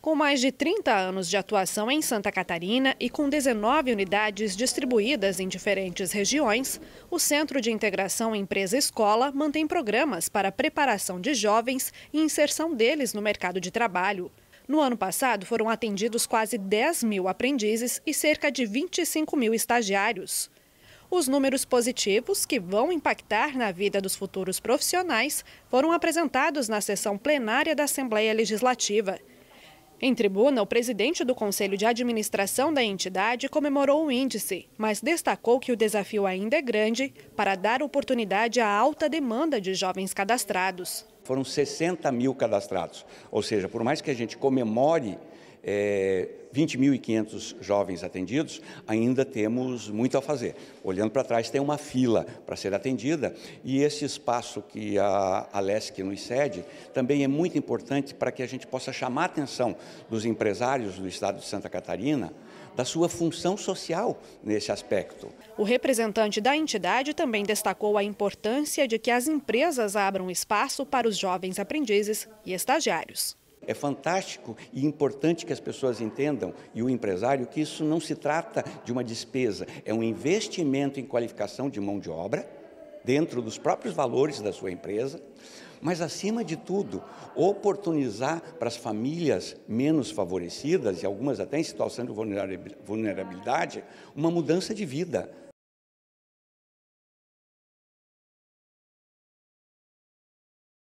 Com mais de 30 anos de atuação em Santa Catarina e com 19 unidades distribuídas em diferentes regiões, o Centro de Integração Empresa-Escola mantém programas para a preparação de jovens e inserção deles no mercado de trabalho. No ano passado, foram atendidos quase 10 mil aprendizes e cerca de 25 mil estagiários. Os números positivos que vão impactar na vida dos futuros profissionais foram apresentados na sessão plenária da Assembleia Legislativa. Em tribuna, o presidente do Conselho de Administração da entidade comemorou o índice, mas destacou que o desafio ainda é grande para dar oportunidade à alta demanda de jovens cadastrados. Foram 60 mil cadastrados, ou seja, por mais que a gente comemore é, 20.500 jovens atendidos, ainda temos muito a fazer. Olhando para trás, tem uma fila para ser atendida, e esse espaço que a Alesc nos cede também é muito importante para que a gente possa chamar a atenção dos empresários do estado de Santa Catarina da sua função social nesse aspecto. O representante da entidade também destacou a importância de que as empresas abram espaço para os jovens aprendizes e estagiários. É fantástico e importante que as pessoas entendam, e o empresário, que isso não se trata de uma despesa, é um investimento em qualificação de mão de obra, dentro dos próprios valores da sua empresa, mas, acima de tudo, oportunizar para as famílias menos favorecidas, e algumas até em situação de vulnerabilidade, uma mudança de vida